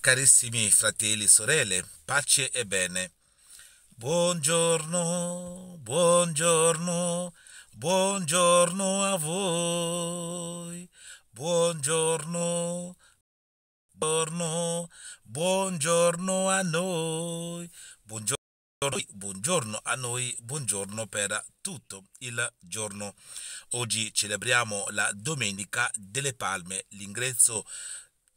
Carissimi fratelli e sorelle, pace e bene. Buongiorno, buongiorno, buongiorno a voi. Buongiorno, buongiorno, buongiorno a noi. Buongiorno, buongiorno a noi, buongiorno per tutto il giorno. Oggi celebriamo la Domenica delle Palme, l'ingresso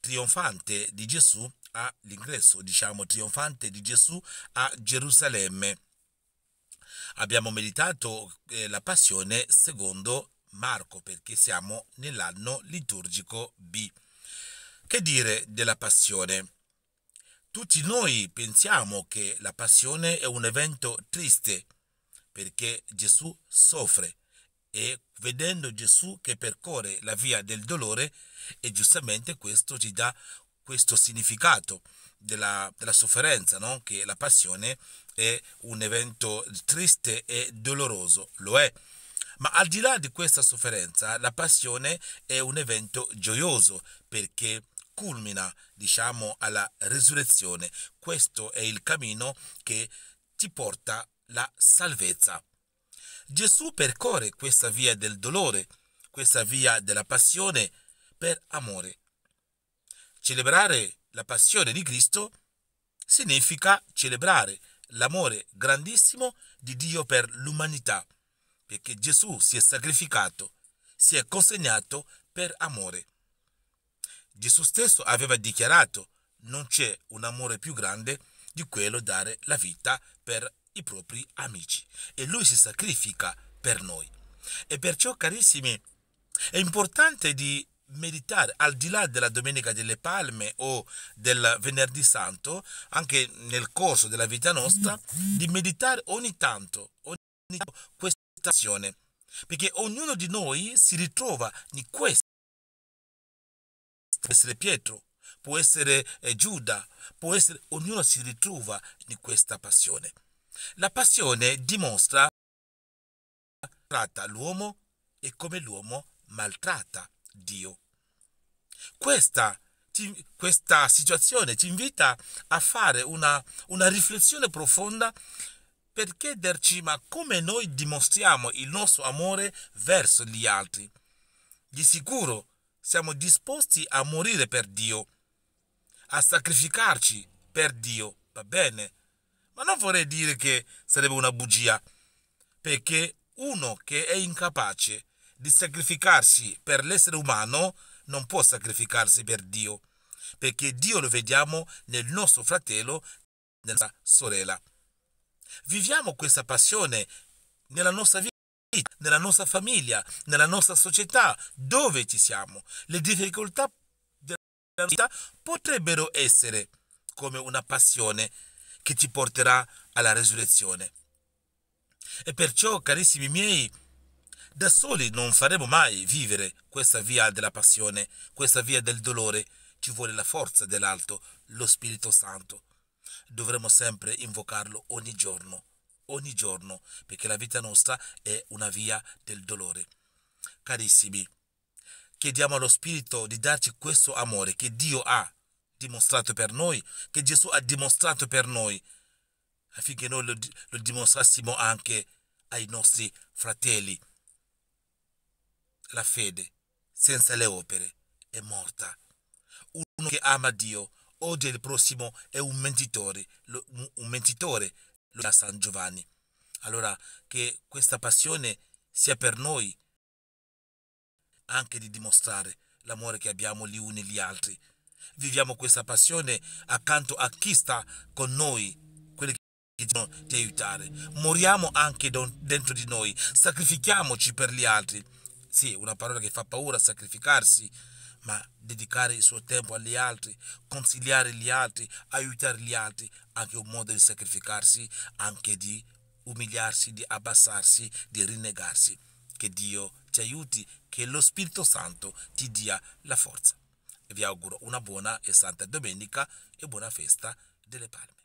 trionfante di Gesù all'ingresso, diciamo trionfante di Gesù a Gerusalemme. Abbiamo meditato eh, la passione secondo Marco perché siamo nell'anno liturgico B. Che dire della passione? Tutti noi pensiamo che la passione è un evento triste perché Gesù soffre, e vedendo Gesù che percorre la via del dolore e giustamente questo ci dà questo significato della, della sofferenza, no? che la passione è un evento triste e doloroso, lo è. Ma al di là di questa sofferenza, la passione è un evento gioioso perché culmina, diciamo, alla risurrezione. Questo è il cammino che ti porta la salvezza. Gesù percorre questa via del dolore, questa via della passione per amore. Celebrare la passione di Cristo significa celebrare l'amore grandissimo di Dio per l'umanità, perché Gesù si è sacrificato, si è consegnato per amore. Gesù stesso aveva dichiarato non c'è un amore più grande di quello dare la vita per i propri amici e lui si sacrifica per noi. E perciò, carissimi, è importante di meditare al di là della Domenica delle Palme o del Venerdì Santo, anche nel corso della vita nostra, di meditare ogni tanto, ogni tanto questa azione, perché ognuno di noi si ritrova in questa. Può essere Pietro, può essere eh, Giuda, può essere ognuno si ritrova in questa passione. La passione dimostra tratta l'uomo e come l'uomo maltratta Dio. Questa, ti, questa situazione ci invita a fare una, una riflessione profonda per chiederci ma come noi dimostriamo il nostro amore verso gli altri. Di sicuro siamo disposti a morire per Dio, a sacrificarci per Dio, va bene? Ma non vorrei dire che sarebbe una bugia, perché uno che è incapace di sacrificarsi per l'essere umano non può sacrificarsi per Dio, perché Dio lo vediamo nel nostro fratello, nella sorella. Viviamo questa passione nella nostra vita nella nostra famiglia, nella nostra società, dove ci siamo. Le difficoltà della vita potrebbero essere come una passione che ci porterà alla resurrezione. E perciò, carissimi miei, da soli non faremo mai vivere questa via della passione, questa via del dolore. Ci vuole la forza dell'alto, lo Spirito Santo. Dovremo sempre invocarlo ogni giorno, ogni giorno, perché la vita nostra è una via del dolore. Carissimi, chiediamo allo Spirito di darci questo amore che Dio ha dimostrato per noi, che Gesù ha dimostrato per noi, affinché noi lo, lo dimostrassimo anche ai nostri fratelli. La fede senza le opere è morta. Uno che ama Dio, odia il prossimo, è un mentitore, lo, un mentitore, lo da San Giovanni. Allora che questa passione sia per noi anche di dimostrare l'amore che abbiamo gli uni e gli altri viviamo questa passione accanto a chi sta con noi, quelli che ci di aiutare. Moriamo anche dentro di noi, sacrifichiamoci per gli altri. Sì, una parola che fa paura, sacrificarsi, ma dedicare il suo tempo agli altri, consigliare gli altri, aiutare gli altri, anche un modo di sacrificarsi, anche di umiliarsi, di abbassarsi, di rinnegarsi. Che Dio ti aiuti, che lo Spirito Santo ti dia la forza vi auguro una buona e santa domenica e buona festa delle palme.